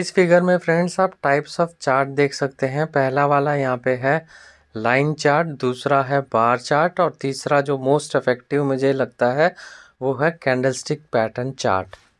इस फिगर में फ्रेंड्स आप टाइप्स ऑफ चार्ट देख सकते हैं पहला वाला यहाँ पे है लाइन चार्ट दूसरा है बार चार्ट और तीसरा जो मोस्ट इफेक्टिव मुझे लगता है वो है कैंडलस्टिक पैटर्न चार्ट